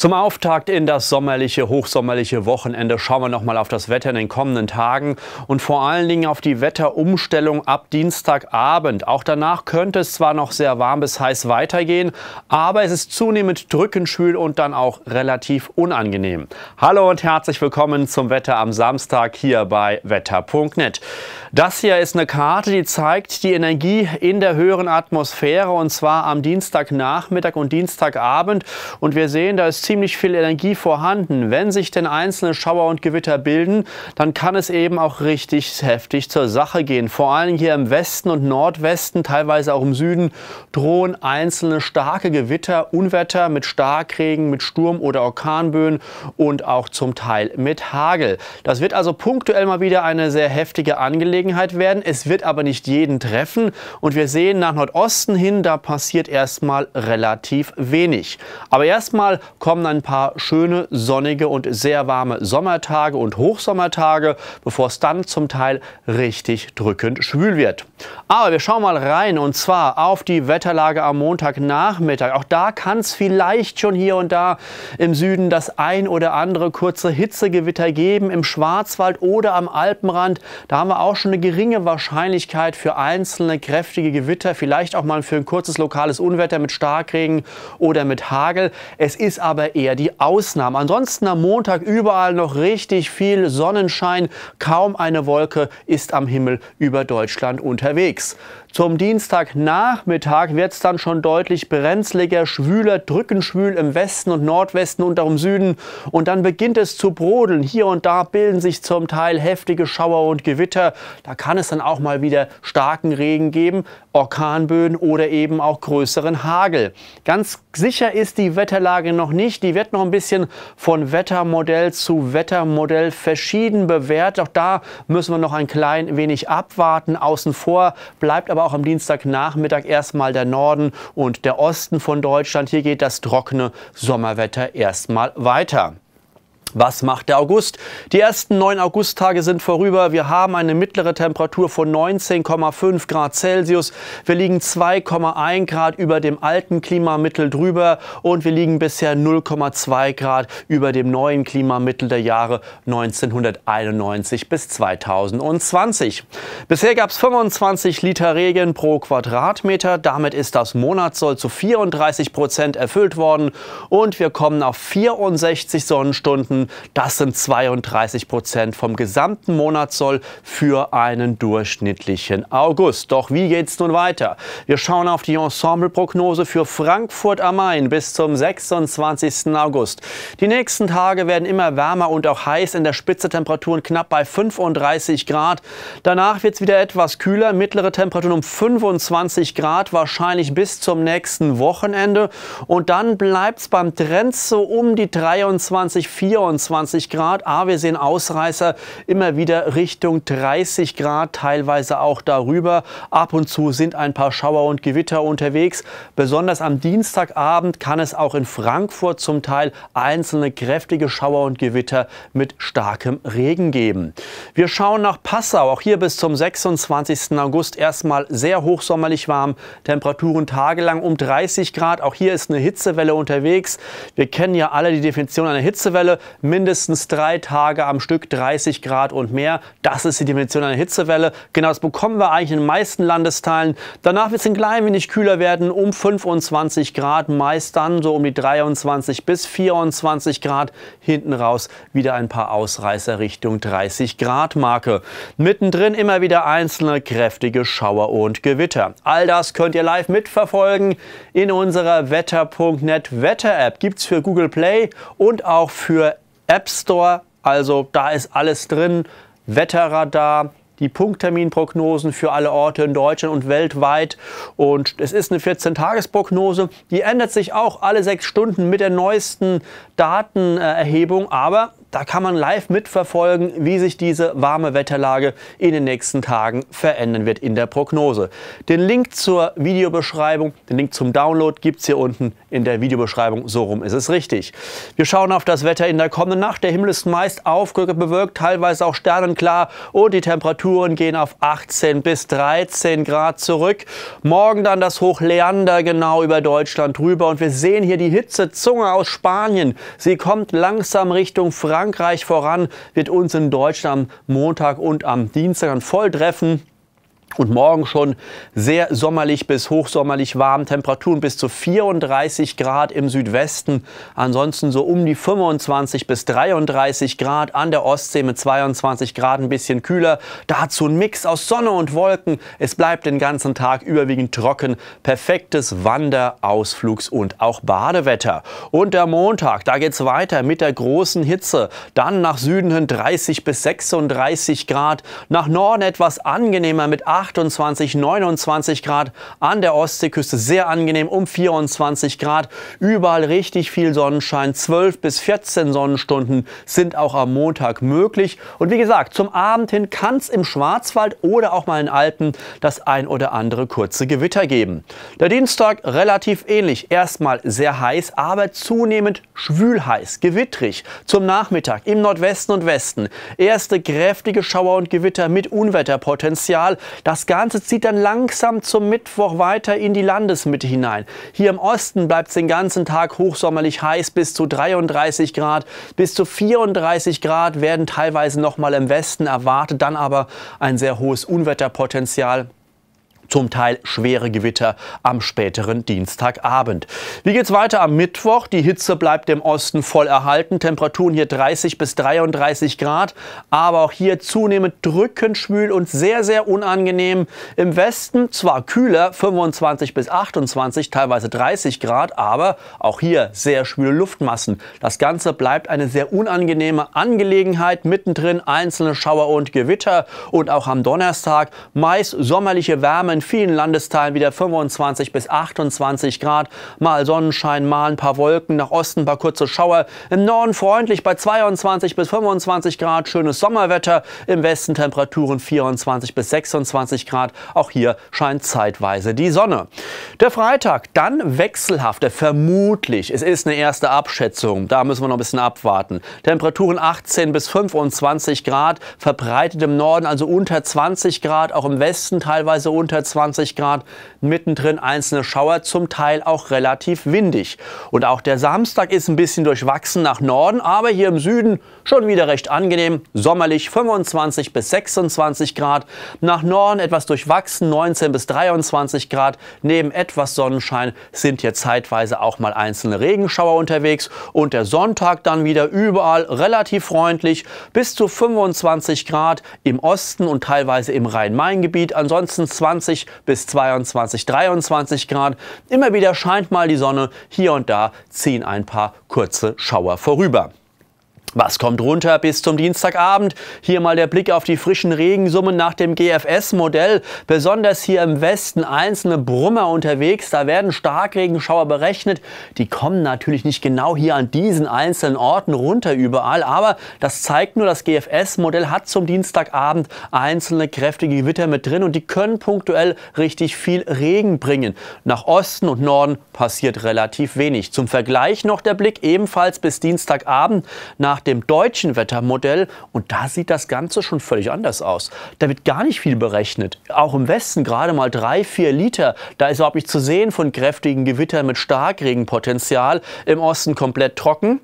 Zum Auftakt in das sommerliche, hochsommerliche Wochenende schauen wir nochmal auf das Wetter in den kommenden Tagen und vor allen Dingen auf die Wetterumstellung ab Dienstagabend. Auch danach könnte es zwar noch sehr warm bis heiß weitergehen, aber es ist zunehmend drückend schwül und dann auch relativ unangenehm. Hallo und herzlich willkommen zum Wetter am Samstag hier bei wetter.net. Das hier ist eine Karte, die zeigt die Energie in der höheren Atmosphäre und zwar am Dienstagnachmittag und Dienstagabend und wir sehen, da ist ziemlich viel Energie vorhanden. Wenn sich denn einzelne Schauer und Gewitter bilden, dann kann es eben auch richtig heftig zur Sache gehen. Vor allem hier im Westen und Nordwesten, teilweise auch im Süden, drohen einzelne starke Gewitter, Unwetter mit Starkregen, mit Sturm- oder Orkanböen und auch zum Teil mit Hagel. Das wird also punktuell mal wieder eine sehr heftige Angelegenheit werden. Es wird aber nicht jeden treffen und wir sehen nach Nordosten hin, da passiert erstmal relativ wenig. Aber erstmal kommen kommen ein paar schöne, sonnige und sehr warme Sommertage und Hochsommertage, bevor es dann zum Teil richtig drückend schwül wird. Aber wir schauen mal rein und zwar auf die Wetterlage am Montagnachmittag. Auch da kann es vielleicht schon hier und da im Süden das ein oder andere kurze Hitzegewitter geben, im Schwarzwald oder am Alpenrand. Da haben wir auch schon eine geringe Wahrscheinlichkeit für einzelne kräftige Gewitter, vielleicht auch mal für ein kurzes lokales Unwetter mit Starkregen oder mit Hagel. Es ist aber eher die Ausnahme. Ansonsten am Montag überall noch richtig viel Sonnenschein. Kaum eine Wolke ist am Himmel über Deutschland unterwegs. Zum Dienstagnachmittag wird es dann schon deutlich brenzliger, schwüler, drückenschwül im Westen und Nordwesten und darum Süden. Und dann beginnt es zu brodeln. Hier und da bilden sich zum Teil heftige Schauer und Gewitter. Da kann es dann auch mal wieder starken Regen geben, Orkanböen oder eben auch größeren Hagel. Ganz sicher ist die Wetterlage noch nicht die wird noch ein bisschen von Wettermodell zu Wettermodell verschieden bewährt. Auch da müssen wir noch ein klein wenig abwarten. Außen vor bleibt aber auch am Dienstagnachmittag erstmal der Norden und der Osten von Deutschland. Hier geht das trockene Sommerwetter erstmal weiter. Was macht der August? Die ersten neun Augusttage sind vorüber. Wir haben eine mittlere Temperatur von 19,5 Grad Celsius. Wir liegen 2,1 Grad über dem alten Klimamittel drüber und wir liegen bisher 0,2 Grad über dem neuen Klimamittel der Jahre 1991 bis 2020. Bisher gab es 25 Liter Regen pro Quadratmeter. Damit ist das Monatssoll zu 34 Prozent erfüllt worden und wir kommen auf 64 Sonnenstunden Tonnen. Das sind 32 Prozent vom gesamten Monatssoll für einen durchschnittlichen August. Doch wie geht's nun weiter? Wir schauen auf die Ensembleprognose für Frankfurt am Main bis zum 26. August. Die nächsten Tage werden immer wärmer und auch heiß, in der Spitze Temperaturen knapp bei 35 Grad. Danach wird es wieder etwas kühler, mittlere Temperaturen um 25 Grad, wahrscheinlich bis zum nächsten Wochenende. Und dann bleibt es beim Trend so um die 23, 24. 25 Grad. Aber ah, wir sehen Ausreißer immer wieder Richtung 30 Grad, teilweise auch darüber. Ab und zu sind ein paar Schauer und Gewitter unterwegs. Besonders am Dienstagabend kann es auch in Frankfurt zum Teil einzelne kräftige Schauer und Gewitter mit starkem Regen geben. Wir schauen nach Passau. Auch hier bis zum 26. August erstmal sehr hochsommerlich warm. Temperaturen tagelang um 30 Grad. Auch hier ist eine Hitzewelle unterwegs. Wir kennen ja alle die Definition einer Hitzewelle mindestens drei Tage am Stück 30 Grad und mehr. Das ist die Dimension einer Hitzewelle. Genau das bekommen wir eigentlich in den meisten Landesteilen. Danach wird es ein klein wenig kühler werden, um 25 Grad, meist dann so um die 23 bis 24 Grad. Hinten raus wieder ein paar Ausreißer Richtung 30 Grad Marke. Mittendrin immer wieder einzelne kräftige Schauer und Gewitter. All das könnt ihr live mitverfolgen in unserer Wetter.net Wetter-App. Gibt es für Google Play und auch für App Store. Also da ist alles drin. Wetterradar, die Punktterminprognosen für alle Orte in Deutschland und weltweit. Und es ist eine 14-Tages-Prognose. Die ändert sich auch alle sechs Stunden mit der neuesten Datenerhebung. Aber da kann man live mitverfolgen, wie sich diese warme Wetterlage in den nächsten Tagen verändern wird in der Prognose. Den Link zur Videobeschreibung, den Link zum Download gibt es hier unten in der Videobeschreibung. So rum ist es richtig. Wir schauen auf das Wetter in der kommenden Nacht. Der Himmel ist meist aufgehört teilweise auch sternenklar und die Temperaturen gehen auf 18 bis 13 Grad zurück. Morgen dann das Hoch Leander genau über Deutschland drüber und wir sehen hier die Hitzezunge aus Spanien. Sie kommt langsam Richtung Frankreich voran, wird uns in Deutschland am Montag und am Dienstag dann voll treffen. Und morgen schon sehr sommerlich bis hochsommerlich warm. Temperaturen bis zu 34 Grad im Südwesten. Ansonsten so um die 25 bis 33 Grad. An der Ostsee mit 22 Grad ein bisschen kühler. Dazu ein Mix aus Sonne und Wolken. Es bleibt den ganzen Tag überwiegend trocken. Perfektes Wander-, Ausflugs- und auch Badewetter. Und der Montag, da geht es weiter mit der großen Hitze. Dann nach Süden hin 30 bis 36 Grad. Nach Norden etwas angenehmer mit 8 28, 29 Grad. An der Ostseeküste sehr angenehm um 24 Grad. Überall richtig viel Sonnenschein. 12 bis 14 Sonnenstunden sind auch am Montag möglich. Und wie gesagt, zum Abend hin kann es im Schwarzwald oder auch mal in Alpen das ein oder andere kurze Gewitter geben. Der Dienstag relativ ähnlich. Erstmal sehr heiß, aber zunehmend schwülheiß, gewittrig. Zum Nachmittag im Nordwesten und Westen erste kräftige Schauer und Gewitter mit Unwetterpotenzial. Das Ganze zieht dann langsam zum Mittwoch weiter in die Landesmitte hinein. Hier im Osten bleibt es den ganzen Tag hochsommerlich heiß, bis zu 33 Grad, bis zu 34 Grad werden teilweise nochmal im Westen erwartet, dann aber ein sehr hohes Unwetterpotenzial zum Teil schwere Gewitter am späteren Dienstagabend. Wie geht es weiter am Mittwoch? Die Hitze bleibt im Osten voll erhalten. Temperaturen hier 30 bis 33 Grad, aber auch hier zunehmend drückend schwül und sehr, sehr unangenehm. Im Westen zwar kühler, 25 bis 28, teilweise 30 Grad, aber auch hier sehr schwüle Luftmassen. Das Ganze bleibt eine sehr unangenehme Angelegenheit. Mittendrin einzelne Schauer und Gewitter und auch am Donnerstag meist sommerliche Wärme in vielen Landesteilen wieder 25 bis 28 Grad. Mal Sonnenschein, mal ein paar Wolken. Nach Osten ein paar kurze Schauer. Im Norden freundlich bei 22 bis 25 Grad. Schönes Sommerwetter. Im Westen Temperaturen 24 bis 26 Grad. Auch hier scheint zeitweise die Sonne. Der Freitag dann wechselhafter, vermutlich. Es ist eine erste Abschätzung. Da müssen wir noch ein bisschen abwarten. Temperaturen 18 bis 25 Grad. Verbreitet im Norden also unter 20 Grad. Auch im Westen teilweise unter 20 20 Grad, mittendrin einzelne Schauer, zum Teil auch relativ windig. Und auch der Samstag ist ein bisschen durchwachsen nach Norden, aber hier im Süden schon wieder recht angenehm, sommerlich 25 bis 26 Grad, nach Norden etwas durchwachsen 19 bis 23 Grad, neben etwas Sonnenschein sind hier zeitweise auch mal einzelne Regenschauer unterwegs und der Sonntag dann wieder überall relativ freundlich bis zu 25 Grad im Osten und teilweise im Rhein-Main-Gebiet, ansonsten 20 20 bis 22, 23 Grad. Immer wieder scheint mal die Sonne, hier und da ziehen ein paar kurze Schauer vorüber. Was kommt runter bis zum Dienstagabend? Hier mal der Blick auf die frischen Regensummen nach dem GFS-Modell. Besonders hier im Westen einzelne Brummer unterwegs. Da werden Starkregenschauer berechnet. Die kommen natürlich nicht genau hier an diesen einzelnen Orten runter überall. Aber das zeigt nur, das GFS-Modell hat zum Dienstagabend einzelne kräftige Gewitter mit drin. Und die können punktuell richtig viel Regen bringen. Nach Osten und Norden passiert relativ wenig. Zum Vergleich noch der Blick ebenfalls bis Dienstagabend nach nach dem deutschen Wettermodell und da sieht das Ganze schon völlig anders aus. Da wird gar nicht viel berechnet. Auch im Westen gerade mal drei, vier Liter. Da ist überhaupt nicht zu sehen von kräftigen Gewittern mit Starkregenpotenzial. Im Osten komplett trocken.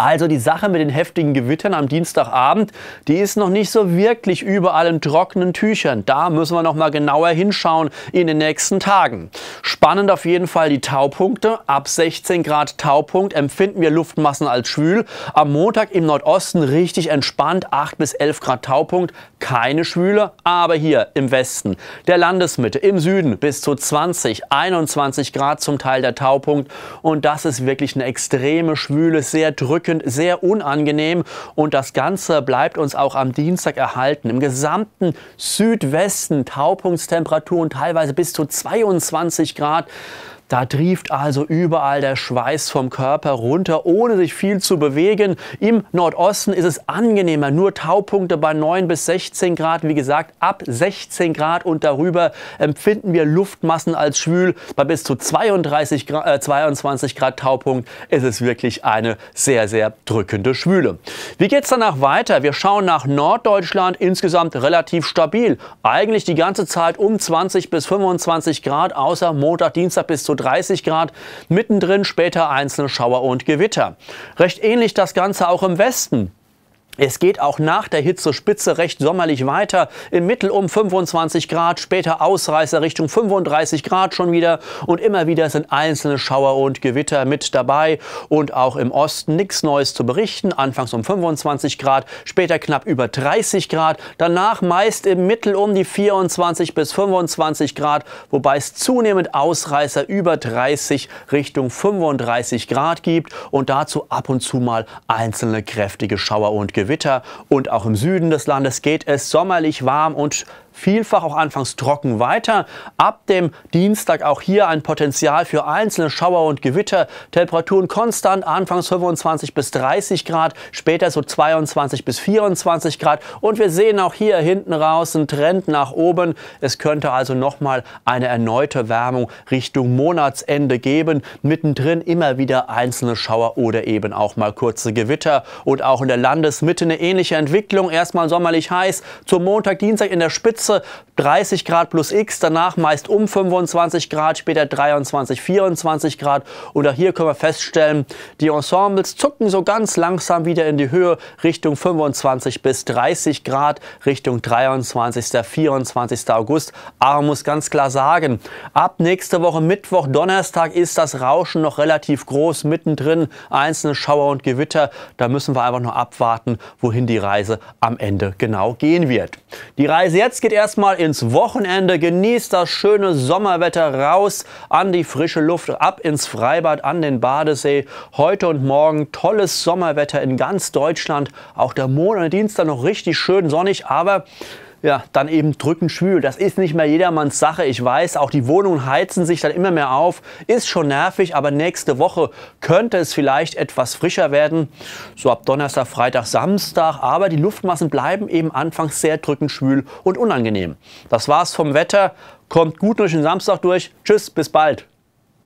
Also die Sache mit den heftigen Gewittern am Dienstagabend, die ist noch nicht so wirklich überall in trockenen Tüchern. Da müssen wir noch mal genauer hinschauen in den nächsten Tagen. Spannend auf jeden Fall die Taupunkte. Ab 16 Grad Taupunkt empfinden wir Luftmassen als schwül. Am Montag im Nordosten richtig entspannt, 8 bis 11 Grad Taupunkt, keine Schwüle, aber hier im Westen, der Landesmitte, im Süden bis zu 20, 21 Grad zum Teil der Taupunkt und das ist wirklich eine extreme Schwüle, sehr trocken drückend, sehr unangenehm und das Ganze bleibt uns auch am Dienstag erhalten. Im gesamten Südwesten Taupunktstemperaturen teilweise bis zu 22 Grad. Da trieft also überall der Schweiß vom Körper runter, ohne sich viel zu bewegen. Im Nordosten ist es angenehmer, nur Taupunkte bei 9 bis 16 Grad. Wie gesagt, ab 16 Grad und darüber empfinden wir Luftmassen als schwül. Bei bis zu 32 Grad, äh, 22 Grad Taupunkt ist es wirklich eine sehr, sehr drückende Schwüle. Wie geht es danach weiter? Wir schauen nach Norddeutschland insgesamt relativ stabil. Eigentlich die ganze Zeit um 20 bis 25 Grad, außer Montag, Dienstag bis zu 30 Grad, mittendrin später einzelne Schauer und Gewitter. Recht ähnlich das Ganze auch im Westen. Es geht auch nach der Hitzespitze recht sommerlich weiter. Im Mittel um 25 Grad, später Ausreißer Richtung 35 Grad schon wieder. Und immer wieder sind einzelne Schauer und Gewitter mit dabei. Und auch im Osten nichts Neues zu berichten. Anfangs um 25 Grad, später knapp über 30 Grad. Danach meist im Mittel um die 24 bis 25 Grad, wobei es zunehmend Ausreißer über 30 Richtung 35 Grad gibt. Und dazu ab und zu mal einzelne kräftige Schauer und Gewitter. Gewitter und auch im Süden des Landes geht es sommerlich warm und vielfach auch anfangs trocken weiter. Ab dem Dienstag auch hier ein Potenzial für einzelne Schauer und Gewitter. Temperaturen konstant, anfangs 25 bis 30 Grad, später so 22 bis 24 Grad. Und wir sehen auch hier hinten raus einen Trend nach oben. Es könnte also nochmal eine erneute Wärmung Richtung Monatsende geben. Mittendrin immer wieder einzelne Schauer oder eben auch mal kurze Gewitter. Und auch in der Landesmitte eine ähnliche Entwicklung. Erstmal sommerlich heiß, zum Montag, Dienstag in der Spitze Achse 30 Grad plus X, danach meist um 25 Grad, später 23, 24 Grad. Und auch hier können wir feststellen, die Ensembles zucken so ganz langsam wieder in die Höhe Richtung 25 bis 30 Grad, Richtung 23. 24. August. Aber man muss ganz klar sagen, ab nächste Woche Mittwoch, Donnerstag ist das Rauschen noch relativ groß, mittendrin einzelne Schauer und Gewitter. Da müssen wir einfach nur abwarten, wohin die Reise am Ende genau gehen wird. Die Reise jetzt geht erstmal ins Wochenende, genießt das schöne Sommerwetter raus an die frische Luft, ab ins Freibad, an den Badesee. Heute und morgen tolles Sommerwetter in ganz Deutschland. Auch der Montag und Dienstag noch richtig schön sonnig, aber ja, dann eben drückend schwül. Das ist nicht mehr jedermanns Sache. Ich weiß, auch die Wohnungen heizen sich dann immer mehr auf. Ist schon nervig, aber nächste Woche könnte es vielleicht etwas frischer werden. So ab Donnerstag, Freitag, Samstag. Aber die Luftmassen bleiben eben anfangs sehr drückend schwül und unangenehm. Das war's vom Wetter. Kommt gut durch den Samstag durch. Tschüss, bis bald.